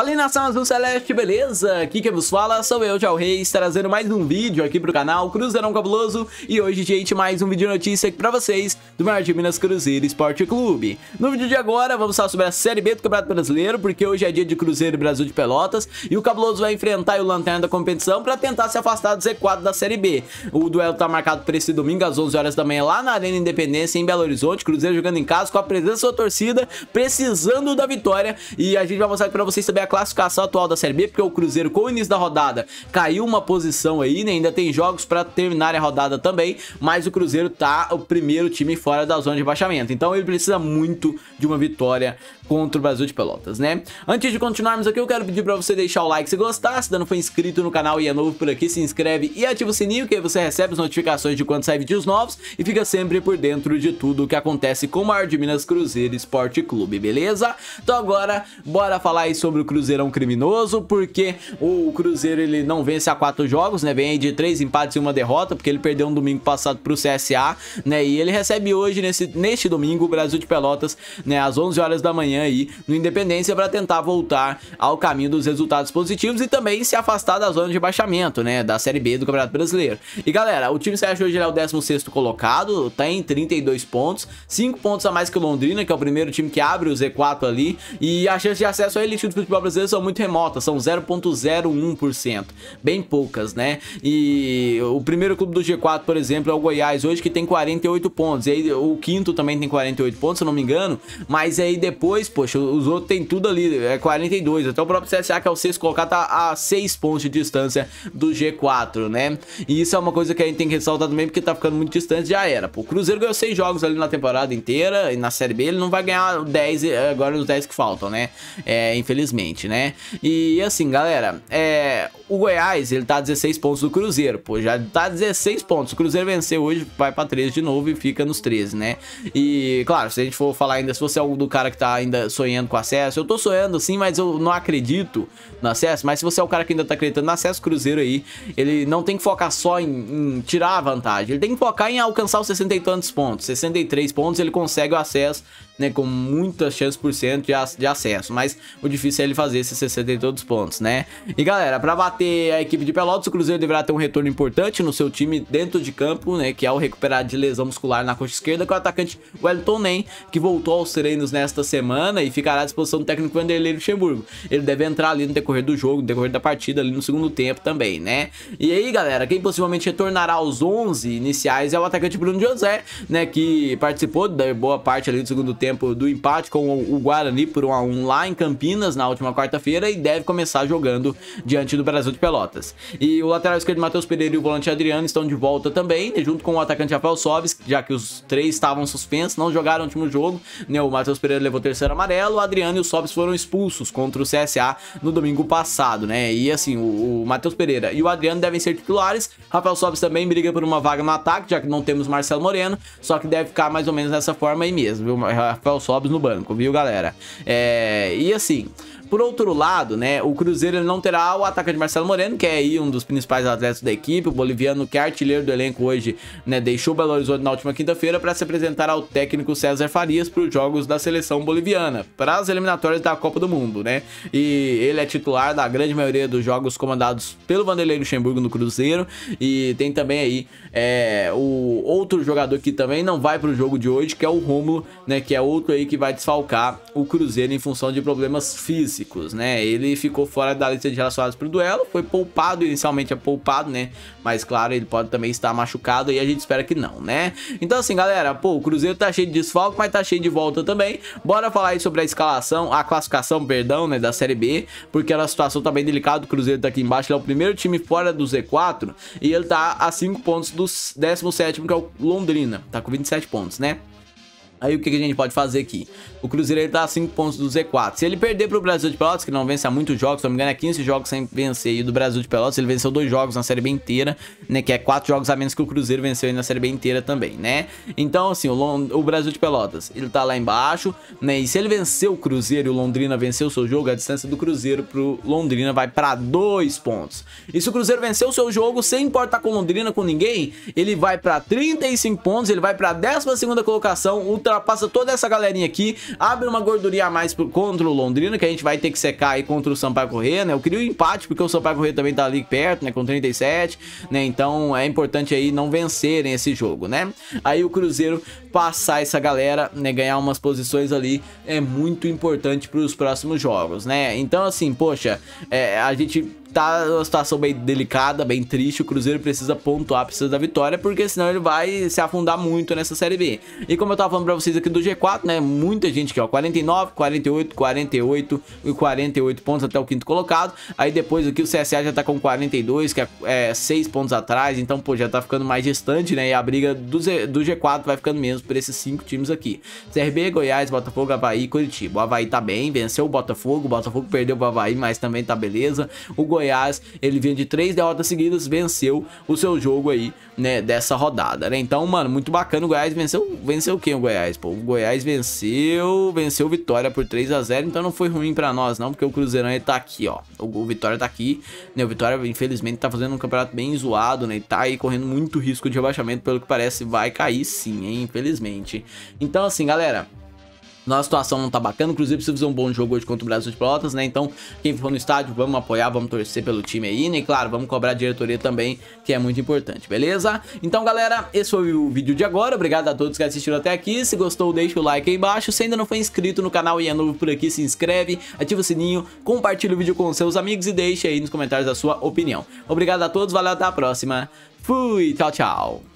Falei nação azul celeste, beleza? Aqui quem vos fala sou eu, Tchau Reis, trazendo mais um vídeo aqui pro canal Cruzeirão Cabuloso E hoje, gente, mais um vídeo notícia aqui pra vocês do Maior de Minas Cruzeiro Esporte Clube No vídeo de agora, vamos falar sobre a Série B do Campeonato Brasileiro Porque hoje é dia de Cruzeiro e Brasil de Pelotas E o Cabuloso vai enfrentar o Lanterna da competição pra tentar se afastar do Z4 da Série B O duelo tá marcado pra esse domingo às 11 horas da manhã lá na Arena Independência em Belo Horizonte Cruzeiro jogando em casa com a presença da sua torcida, precisando da vitória E a gente vai mostrar aqui pra vocês também a classificação atual da Série B, porque o Cruzeiro, com o início da rodada, caiu uma posição aí, né? Ainda tem jogos para terminar a rodada também, mas o Cruzeiro tá o primeiro time fora da zona de baixamento Então ele precisa muito de uma vitória contra o Brasil de Pelotas, né? Antes de continuarmos aqui, eu quero pedir para você deixar o like se gostar, se ainda não foi inscrito no canal e é novo por aqui, se inscreve e ativa o sininho que aí você recebe as notificações de quando sai vídeos novos e fica sempre por dentro de tudo o que acontece com o maior de Minas Cruzeiro Esporte Clube, beleza? Então agora, bora falar aí sobre o cruzeiro é um criminoso, porque o Cruzeiro ele não vence a quatro jogos, né? Vem aí de três empates e uma derrota, porque ele perdeu um domingo passado pro CSA, né? E ele recebe hoje, nesse, neste domingo, o Brasil de Pelotas, né? Às 11 horas da manhã aí, no Independência, para tentar voltar ao caminho dos resultados positivos e também se afastar da zona de baixamento, né? Da Série B do Campeonato Brasileiro. E galera, o time CSA hoje é o 16 colocado, tem tá 32 pontos, 5 pontos a mais que o Londrina, que é o primeiro time que abre o Z4 ali, e a chance de acesso à elite do futebol obras dele são muito remotas, são 0.01%, bem poucas, né? E o primeiro clube do G4, por exemplo, é o Goiás, hoje que tem 48 pontos, e aí o quinto também tem 48 pontos, se eu não me engano, mas aí depois, poxa, os outros tem tudo ali, é 42, até o próprio CSA, que é o sexto colocado, tá a 6 pontos de distância do G4, né? E isso é uma coisa que a gente tem que ressaltar também, porque tá ficando muito distante, já era, pô. O Cruzeiro ganhou 6 jogos ali na temporada inteira, e na Série B ele não vai ganhar 10, eh, agora os 10 que faltam, né? É, infelizmente infelizmente, né? E assim, galera, é... o Goiás, ele tá a 16 pontos do Cruzeiro, pô, já tá a 16 pontos. O Cruzeiro venceu hoje, vai pra 13 de novo e fica nos 13, né? E, claro, se a gente for falar ainda, se você é algum do cara que tá ainda sonhando com acesso, eu tô sonhando sim, mas eu não acredito no acesso, mas se você é o cara que ainda tá acreditando no acesso, Cruzeiro aí, ele não tem que focar só em, em tirar a vantagem, ele tem que focar em alcançar os 60 e tantos pontos, 63 pontos ele consegue o acesso né, com muitas chances por cento de, de acesso, mas o difícil é ele fazer esses 62 pontos, né? E galera, para bater a equipe de Pelotas, o Cruzeiro deverá ter um retorno importante no seu time dentro de campo, né, que é o recuperar de lesão muscular na coxa esquerda com é o atacante Wellington Nem, que voltou aos treinos nesta semana e ficará à disposição do técnico Vanderlei Luxemburgo. Ele deve entrar ali no decorrer do jogo, no decorrer da partida, ali no segundo tempo também, né? E aí, galera, quem possivelmente retornará aos 11 iniciais é o atacante Bruno José, né, que participou da boa parte ali do segundo tempo tempo do empate com o Guarani por 1 a 1 lá em Campinas na última quarta-feira e deve começar jogando diante do Brasil de Pelotas. E o lateral esquerdo Matheus Pereira e o volante Adriano estão de volta também, né, junto com o atacante Rafael Sobis, já que os três estavam suspensos, não jogaram o último jogo. Né, o Matheus Pereira levou o terceiro amarelo, o Adriano e o Sobis foram expulsos contra o CSA no domingo passado, né? E assim, o, o Matheus Pereira e o Adriano devem ser titulares. Rafael Sobis também briga por uma vaga no ataque, já que não temos Marcelo Moreno, só que deve ficar mais ou menos dessa forma aí mesmo, viu? Rafael Sobis no banco, viu, galera? É, e assim, por outro lado, né, o Cruzeiro não terá o atacante Marcelo Moreno, que é aí um dos principais atletas da equipe, o boliviano que é artilheiro do elenco hoje, né, deixou Belo Horizonte na última quinta-feira para se apresentar ao técnico César Farias para os jogos da seleção boliviana, para as eliminatórias da Copa do Mundo, né? E ele é titular da grande maioria dos jogos comandados pelo Vanderlei Luxemburgo no Cruzeiro e tem também aí é, o outro jogador que também não vai para o jogo de hoje, que é o Rômulo, né, que é outro aí que vai desfalcar o Cruzeiro em função de problemas físicos físicos, né? Ele ficou fora da lista de relacionados para o duelo, foi poupado, inicialmente é poupado, né? Mas claro, ele pode também estar machucado e a gente espera que não, né? Então assim, galera, pô, o Cruzeiro tá cheio de desfalco, mas tá cheio de volta também. Bora falar aí sobre a escalação, a classificação, perdão, né, da Série B, porque é a situação tá bem delicada, o Cruzeiro tá aqui embaixo, ele é o primeiro time fora do Z4 e ele tá a 5 pontos do 17º, que é o Londrina, tá com 27 pontos, né? Aí o que, a gente pode fazer aqui? O Cruzeiro ele tá a 5 pontos do Z4. Se ele perder pro Brasil de Pelotas, que não vence há muitos jogos, se não me engano é 15 jogos sem vencer, e do Brasil de Pelotas ele venceu dois jogos na Série B inteira, né, que é quatro jogos a menos que o Cruzeiro venceu aí na Série B inteira também, né? Então, assim, o, Lond o Brasil de Pelotas, ele tá lá embaixo, né, e se ele venceu o Cruzeiro e o Londrina venceu o seu jogo, a distância do Cruzeiro pro Londrina vai para dois pontos. E se o Cruzeiro venceu o seu jogo, sem importar com Londrina, com ninguém, ele vai para 35 pontos, ele vai pra 12 segunda colocação, o ultrapassa então, toda essa galerinha aqui, abre uma gordurinha a mais contra o Londrina, que a gente vai ter que secar aí contra o Sampaio Corrêa, né? Eu queria um empate, porque o Sampaio Corrêa também tá ali perto, né? Com 37, né? Então é importante aí não vencerem esse jogo, né? Aí o Cruzeiro passar essa galera, né? Ganhar umas posições ali é muito importante pros próximos jogos, né? Então, assim, poxa, é, a gente tá numa situação bem delicada, bem triste. O Cruzeiro precisa pontuar, precisa da vitória, porque senão ele vai se afundar muito nessa Série B. E como eu tava falando pra vocês aqui do G4, né? Muita gente aqui, ó. 49, 48, 48 e 48 pontos até o quinto colocado. Aí depois aqui o CSA já tá com 42, que é, é 6 pontos atrás. Então, pô, já tá ficando mais distante, né? E a briga do, Z, do G4 vai ficando menos por esses 5 times aqui. CRB, Goiás, Botafogo, Havaí e Curitiba. O Havaí tá bem, venceu o Botafogo. O Botafogo perdeu pro Havaí, mas também tá beleza. O Goiás Goiás, ele vinha de três derrotas seguidas, venceu o seu jogo aí, né, dessa rodada, né? Então, mano, muito bacana, o Goiás venceu, venceu quem o Goiás, pô? O Goiás venceu, venceu Vitória por 3 a 0 então não foi ruim pra nós não, porque o Cruzeirão tá aqui, ó, o, o Vitória tá aqui, né, o Vitória infelizmente tá fazendo um campeonato bem zoado, né, e tá aí correndo muito risco de rebaixamento, pelo que parece vai cair sim, hein, infelizmente. Então, assim, galera, nossa situação não tá bacana, inclusive precisa fazer um bom jogo hoje contra o Brasil de Pelotas, né? Então, quem for no estádio, vamos apoiar, vamos torcer pelo time aí, né? E claro, vamos cobrar a diretoria também, que é muito importante, beleza? Então, galera, esse foi o vídeo de agora. Obrigado a todos que assistiram até aqui. Se gostou, deixa o like aí embaixo. Se ainda não foi inscrito no canal e é novo por aqui, se inscreve, ativa o sininho, compartilha o vídeo com seus amigos e deixa aí nos comentários a sua opinião. Obrigado a todos, valeu, até a próxima. Fui, tchau, tchau.